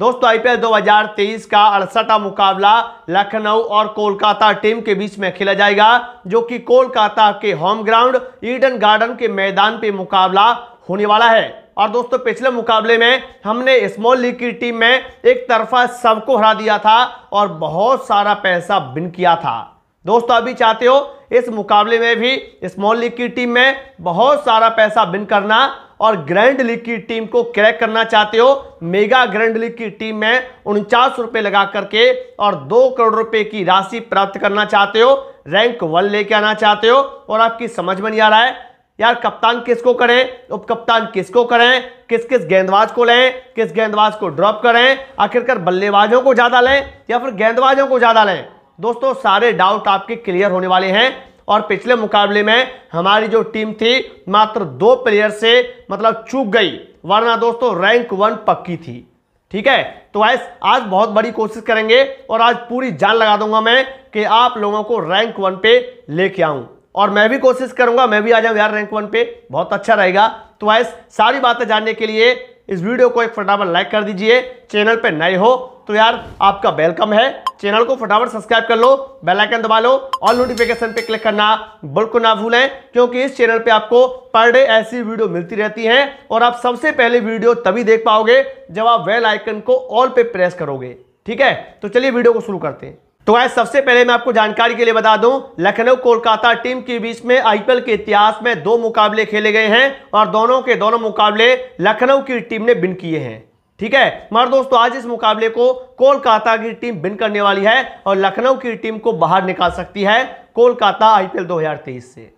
दोस्तों आईपीएल 2023 का अड़सठा मुकाबला लखनऊ और कोलकाता टीम के बीच में खेला जाएगा जो कि कोलकाता के होम ग्राउंड ईडन गार्डन के मैदान पे मुकाबला होने वाला है और दोस्तों पिछले मुकाबले में हमने स्मॉल लीग की टीम में एक तरफा सबको हरा दिया था और बहुत सारा पैसा बिन किया था दोस्तों अभी चाहते हो इस मुकाबले में भी स्मॉल लीग की टीम में बहुत सारा पैसा बिन करना और ग्रैंड लीग की टीम को क्रैक करना चाहते हो मेगा ग्रैंड लीग की टीम में उनचास रुपए लगा करके और दो करोड़ रुपए की राशि प्राप्त करना चाहते हो रैंक वन लेके आना चाहते हो और आपकी समझ में नहीं आ रहा है यार कप्तान किसको करें उप कप्तान किसको करें किस किस गेंदबाज को लें किस गेंदबाज को ड्रॉप करें आखिरकार बल्लेबाजों को ज़्यादा लें या फिर गेंदबाजों को ज़्यादा लें दोस्तों सारे डाउट आपके क्लियर होने वाले हैं और पिछले मुकाबले में हमारी जो टीम थी मात्र दो प्लेयर से मतलब चूक गई वरना दोस्तों रैंक वन पक्की थी ठीक है तो आज आज बहुत बड़ी कोशिश करेंगे और आज पूरी जान लगा दूंगा मैं कि आप लोगों को रैंक वन पे लेके आऊं और मैं भी कोशिश करूंगा मैं भी आ जाऊं यार रैंक वन पे बहुत अच्छा रहेगा तो आज सारी बातें जानने के लिए इस वीडियो को एक फटाफट लाइक कर दीजिए चैनल पे नए हो तो यार आपका वेलकम है चैनल को फटाफट सब्सक्राइब कर लो बेल आइकन दबा लो और नोटिफिकेशन पे क्लिक करना बिल्कुल ना भूलें क्योंकि इस चैनल पे आपको पर डे ऐसी वीडियो मिलती रहती है और आप सबसे पहले वीडियो तभी देख पाओगे जब आप बेल आइकन को ऑल पे प्रेस करोगे ठीक है तो चलिए वीडियो को शुरू करते हैं तो आज सबसे पहले मैं आपको जानकारी के लिए बता दूं लखनऊ कोलकाता टीम के बीच में आईपीएल के इतिहास में दो मुकाबले खेले गए हैं और दोनों के दोनों मुकाबले लखनऊ की टीम ने बिन किए हैं ठीक है मगर दोस्तों आज इस मुकाबले को कोलकाता की टीम बिन करने वाली है और लखनऊ की टीम को बाहर निकाल सकती है कोलकाता आईपीएल 2023 से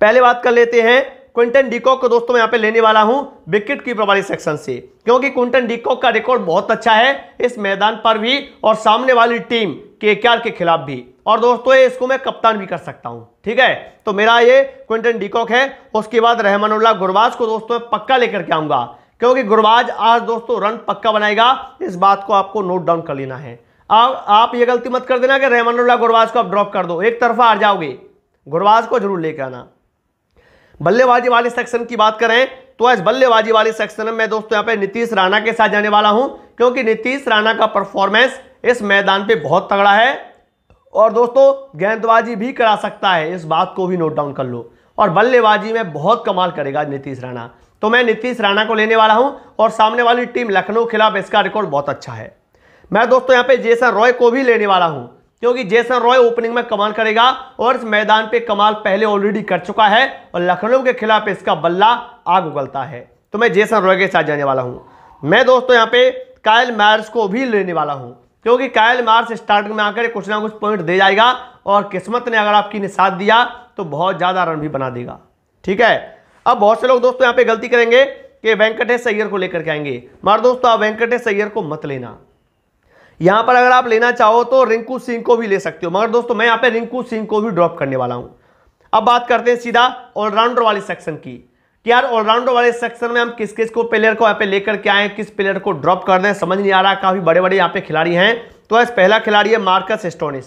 पहले बात कर लेते हैं क्विंटन डीकॉक को दोस्तों मैं यहाँ पे लेने वाला हूँ विकेट कीपर वाले सेक्शन से क्योंकि क्विंटन डीकॉक का रिकॉर्ड बहुत अच्छा है इस मैदान पर भी और सामने वाली टीम के के खिलाफ भी और दोस्तों ये इसको मैं कप्तान भी कर सकता हूं ठीक है तो मेरा ये क्विंटन डिकॉक है उसके बाद रहमानुल्ला गुरबाज को दोस्तों मैं पक्का लेकर के आऊंगा क्योंकि गुरबाज आज दोस्तों रन पक्का बनाएगा इस बात को आपको नोट डाउन कर लेना है आप आप ये गलती मत कर देना कि रहमानुल्ला गुरबाज को आप ड्रॉप कर दो एक तरफा आ जाओगे गुरबाज को जरूर लेकर आना बल्लेबाजी वाले सेक्शन की बात करें तो आज बल्लेबाजी वाले सेक्शन में दोस्तों यहाँ पे नीतीश राणा के साथ जाने वाला हूं क्योंकि नीतीश राणा का परफॉर्मेंस इस मैदान पे बहुत तगड़ा है और दोस्तों गेंदबाजी भी करा सकता है इस बात को भी नोट डाउन कर लो और बल्लेबाजी में बहुत कमाल करेगा नीतीश राणा तो मैं नीतीश राणा को लेने वाला हूं और सामने वाली टीम लखनऊ खिलाफ इसका रिकॉर्ड बहुत अच्छा है मैं दोस्तों यहाँ पे जेसन रॉय को भी लेने वाला हूँ क्योंकि जेसन रॉय ओपनिंग में कमाल करेगा और इस मैदान पे कमाल पहले ऑलरेडी कर चुका है और लखनऊ के खिलाफ इसका बल्ला आग उगलता है तो मैं जेसन रॉय के साथ जाने वाला हूँ मैं दोस्तों यहाँ पे कायल मैर्स को भी लेने वाला हूँ क्योंकि कायल मार्च स्टार्टिंग में आकर कुछ ना कुछ पॉइंट दे जाएगा और किस्मत ने अगर आपकी ने दिया तो बहुत ज़्यादा रन भी बना देगा ठीक है अब बहुत से लोग दोस्तों यहाँ पे गलती करेंगे कि वेंकटेश अय्यर को लेकर के आएंगे मगर दोस्तों आप वेंकटेश सैयर को मत लेना यहाँ पर अगर आप लेना चाहो तो रिंकू सिंह को भी ले सकते हो मगर दोस्तों मैं यहाँ पे रिंकू सिंह को भी ड्रॉप करने वाला हूँ अब बात करते हैं सीधा ऑलराउंडर वाले सेक्शन की कि यार ऑलराउंडर वाले सेक्शन में हम किस किस को प्लेयर को यहाँ पे लेकर के आए किस प्लेयर को ड्रॉप कर दें समझ नहीं आ रहा काफ़ी बड़े बड़े यहाँ पे खिलाड़ी हैं तो आज पहला खिलाड़ी है मार्कस एस्टोनिस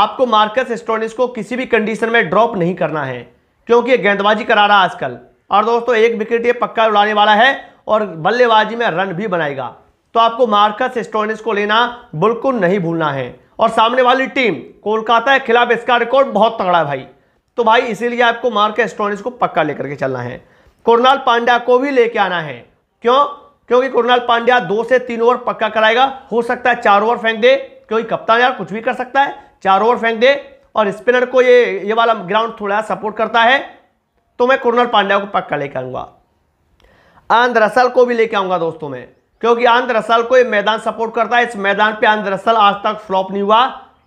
आपको मार्कस एस्टोनिस को किसी भी कंडीशन में ड्रॉप नहीं करना है क्योंकि गेंदबाजी करा रहा है आजकल और दोस्तों एक विकेट ये पक्का उड़ाने वाला है और बल्लेबाजी में रन भी बनाएगा तो आपको मार्कस एस्टोनिस को लेना बिल्कुल नहीं भूलना है और सामने वाली टीम कोलकाता के खिलाफ इसका रिकॉर्ड बहुत तगड़ा है भाई तो भाई इसीलिए आपको मार्कस एस्टोनिस को पक्का लेकर के चलना है कुरनाल पांड्या को भी लेके आना है क्यों क्योंकि कुरनाल पांड्या दो से तीन ओवर पक्का कराएगा हो सकता है चार ओवर फेंक दे क्योंकि कप्तान यार कुछ भी कर सकता है चार ओवर फेंक दे और स्पिनर को ये ये वाला ग्राउंड थोड़ा सपोर्ट करता है तो मैं कुरनल पांड्या को पक्का लेकर आऊंगा आंध्र रसल को भी लेके आऊंगा दोस्तों में क्योंकि आंध्र रसल को ये मैदान सपोर्ट करता है इस मैदान पे आंध्र रसल आज तक फ्लॉप नहीं हुआ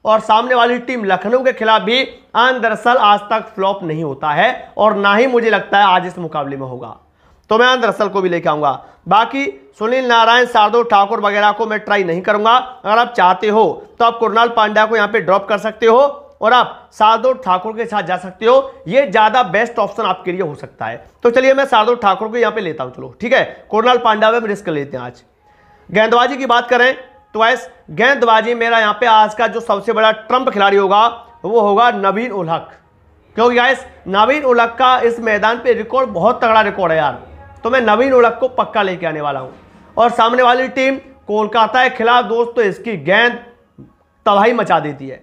और सामने वाली टीम लखनऊ के खिलाफ भी आन दरअसल आज तक फ्लॉप नहीं होता है और ना ही मुझे लगता है आज इस मुकाबले में होगा तो मैं आन दरअसल को भी लेके आऊंगा बाकी सुनील नारायण शार्दुल ठाकुर वगैरह को मैं ट्राई नहीं करूंगा अगर आप चाहते हो तो आप कुरनाल पांड्या को यहाँ पे ड्रॉप कर सकते हो और आप शार्दुल ठाकुर के साथ जा सकते हो ये ज़्यादा बेस्ट ऑप्शन आपके लिए हो सकता है तो चलिए मैं शार्दुल ठाकुर को यहाँ पे लेता हूँ चलो ठीक है कुरनाल पांड्या में रिस्क लेते हैं आज गेंदबाजी की बात करें तो वैस गेंदबाजी मेरा यहाँ पे आज का जो सबसे बड़ा ट्रंप खिलाड़ी होगा वो होगा नवीन उलहक क्योंकि गैस नवीन उलहक का इस मैदान पे रिकॉर्ड बहुत तगड़ा रिकॉर्ड है यार तो मैं नवीन उल को पक्का लेके आने वाला हूँ और सामने वाली टीम कोलकाता के खिलाफ दोस्तों तो इसकी गेंद तबाही मचा देती है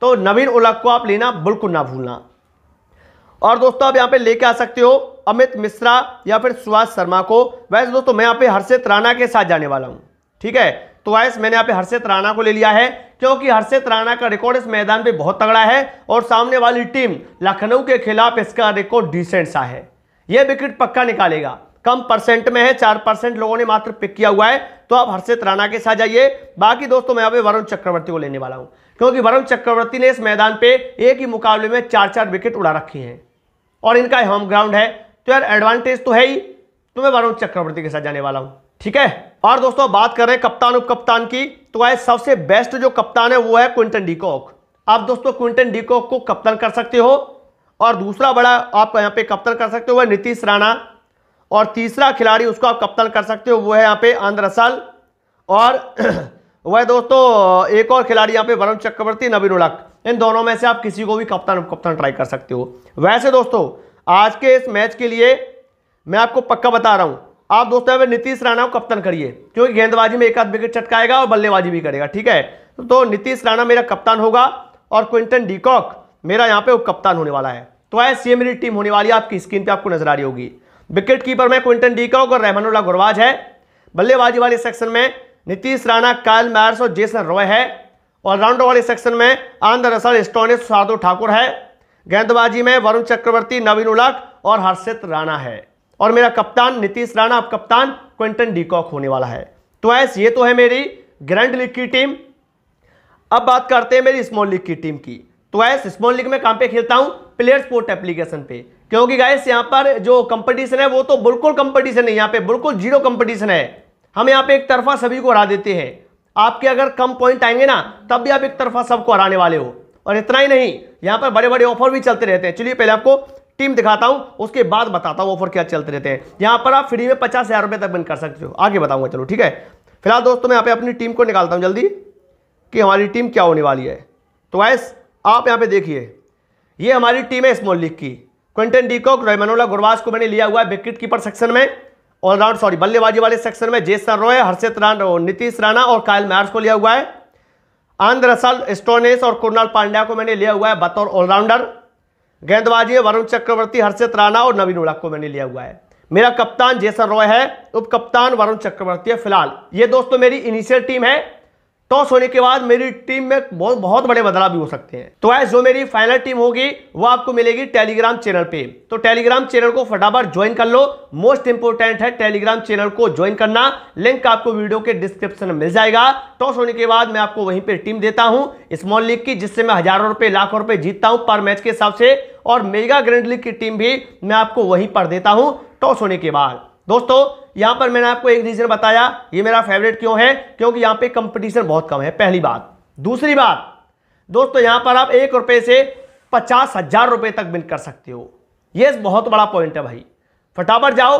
तो नवीन उलक को आप लेना बिल्कुल ना भूलना और दोस्तों आप यहाँ पे लेके आ सकते हो अमित मिश्रा या फिर सुभाष शर्मा को वैसे दोस्तों मैं यहाँ पे हर्षित राणा के साथ जाने वाला हूँ ठीक है तो वाइस मैंने यहाँ पे हर्षित राणा को ले लिया है क्योंकि हर्षित राणा का रिकॉर्ड इस मैदान पे बहुत तगड़ा है और सामने वाली टीम लखनऊ के खिलाफ इसका रिकॉर्ड डिसेंट सा है यह विकेट पक्का निकालेगा कम परसेंट में है चार परसेंट लोगों ने मात्र पिक किया हुआ है तो आप हर्षित राणा के साथ जाइए बाकी दोस्तों मैं यहाँ पे वरुण चक्रवर्ती को लेने वाला हूँ क्योंकि वरुण चक्रवर्ती ने इस मैदान पे एक ही मुकाबले में चार चार विकेट उड़ा रखी हैं और इनका होम ग्राउंड है तो यार एडवांटेज तो है ही तो मैं वरुण चक्रवर्ती के साथ जाने वाला हूँ ठीक है और दोस्तों बात करें कप्तान उप कप्तान की तो आज सबसे बेस्ट जो कप्तान है वो है क्विंटन डीकॉक आप दोस्तों क्विंटन डीकॉक को कप्तान कर सकते हो और दूसरा बड़ा आप यहाँ पे कप्तान कर सकते हो वह नीतीश राणा और तीसरा खिलाड़ी उसको आप कप्तान कर सकते हो वो है यहाँ पे आंध्र रसाल और वह दोस्तों एक और खिलाड़ी यहाँ पे वरुण चक्रवर्ती नवीन उड़क इन दोनों में से आप किसी को भी कप्तान उप कप्तान ट्राई कर सकते हो वैसे दोस्तों आज के इस मैच के लिए मैं आपको पक्का बता रहा हूँ आप दोस्तों यहाँ पे नीतीश राणा को कप्तान करिए क्योंकि गेंदबाजी में एक आध विकेट चटकाएगा और बल्लेबाजी भी करेगा ठीक है तो नीतीश राणा मेरा कप्तान होगा और क्विंटन डीकॉक मेरा यहाँ पे उप कप्तान होने वाला है तो आए सी मेरी टीम होने वाली है आपकी स्क्रीन पे आपको नजर आ रही होगी विकेट कीपर में क्विंटन डीकॉक और रहमानुल्ला गुरवाज है बल्लेबाजी वाले सेक्शन में नीतीश राणा कायल मैर्स और जेसन रॉय है ऑलराउंडर वाले सेक्शन में Andre Russell Stoinis Shardul Thakur है गेंदबाजी में वरुण चक्रवर्ती नवीन उलट और हर्षित राणा है और मेरा कप्तान नीतीश राणा अब कप्तान क्विंटन डीकॉक होने वाला है तो ऐस ये तो है मेरी ग्रैंड लीग की टीम अब बात करते हैं मेरी स्मॉल लीग की टीम की तो ऐस स्मॉल लीग में कहाँ पे खेलता हूं प्लेयर स्पोर्ट एप्लीकेशन पे क्योंकि गायस यहां पर जो कंपटीशन है वो तो बिल्कुल कंपटीशन है यहाँ पे बिल्कुल जीरो कंपटीशन है हम यहाँ पे एक तरफा सभी को हरा देते हैं आपके अगर कम पॉइंट आएंगे ना तब भी आप एक तरफा सबको हराने वाले हो और इतना ही नहीं यहां पर बड़े बड़े ऑफर भी चलते रहते हैं चलिए पहले आपको टीम दिखाता हूं उसके बाद बताता हूं ऑफर क्या चलते रहते हैं यहां पर आप फ्री में पचास हज़ार रुपये तक बिन कर सकते हो आगे बताऊंगा चलो ठीक है फिलहाल दोस्तों मैं यहाँ पे अपनी टीम को निकालता हूँ जल्दी कि हमारी टीम क्या होने वाली है तो वैस आप यहाँ पे देखिए ये हमारी टीम है स्मॉल लीग की क्विंटन डीकॉक रोयमनोला गुरवास को मैंने लिया हुआ है विकेट कीपर सेक्शन में ऑलराउंड सॉरी बल्लेबाजी वाले सेक्शन में जेसन रॉय हर्षित राणा नीतीश राणा और कायल मैर्स को लिया हुआ है आंध्र रसल स्टोनेस और कुरनाल पांड्या को मैंने लिया हुआ है बतौर ऑलराउंडर गेंदबाजी में वरुण चक्रवर्ती हर्षित राणा और नवीन उड़ा को मैंने लिया हुआ है मेरा कप्तान जेसन रॉय है उप कप्तान वरुण चक्रवर्ती है फिलहाल ये दोस्तों मेरी इनिशियल टीम है टॉस होने के बाद मेरी टीम में बहुत बहुत बड़े बदलाव भी हो सकते हैं तो ऐसा जो मेरी फाइनल टीम होगी वो आपको मिलेगी टेलीग्राम चैनल पे तो टेलीग्राम चैनल को फटाफट ज्वाइन कर लो मोस्ट इंपोर्टेंट है टेलीग्राम चैनल को ज्वाइन करना लिंक आपको वीडियो के डिस्क्रिप्शन में मिल जाएगा टॉस होने के बाद मैं आपको वहीं पर टीम देता हूँ स्मॉल लीग की जिससे मैं हजारों रुपये लाखों रुपये जीतता हूँ पर मैच के हिसाब से और मेगा ग्रैंड लीग की टीम भी मैं आपको वहीं पर देता हूं टॉस होने के बाद दोस्तों यहां पर मैंने आपको एक रीजन बताया ये मेरा फेवरेट क्यों है क्योंकि यहां पे कंपटीशन बहुत कम है पहली बात दूसरी बात दोस्तों यहां पर आप एक रुपए से पचास हजार रुपए तक बिन कर सकते हो ये बहुत बड़ा पॉइंट है भाई फटाफट जाओ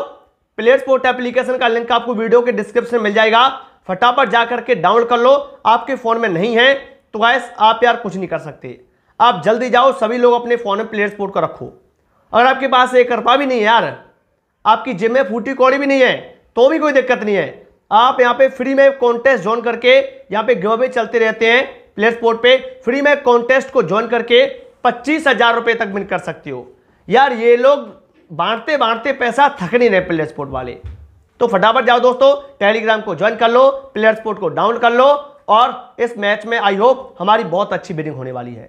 प्लेयर स्पोर्ट एप्लीकेशन का लिंक आपको वीडियो के डिस्क्रिप्शन मिल जाएगा फटाफट जा करके डाउनलोड कर लो आपके फ़ोन में नहीं है तो गैस आप यार कुछ नहीं कर सकते आप जल्दी जाओ सभी लोग अपने फ़ोन में प्लेयर स्पोर्ट को रखो अगर आपके पास एक कृपा भी नहीं है यार आपकी जिम में फूटी कौड़ी भी नहीं है तो भी कोई दिक्कत नहीं है आप यहाँ पे फ्री में कॉन्टेस्ट ज्वाइन करके यहाँ पे गेम चलते रहते हैं प्लेयर स्पोर्ट पर फ्री में कॉन्टेस्ट को ज्वाइन करके पच्चीस हजार रुपये तक विन कर सकते हो यार ये लोग बांटते बांटते पैसा थक नहीं रहे प्लेयर स्पोर्ट वाले तो फटाफट जाओ दोस्तों टेलीग्राम को ज्वाइन कर लो प्लेयर स्पोर्ट को डाउनलोड कर लो और इस मैच में आई होप हमारी बहुत अच्छी बिनिंग होने वाली है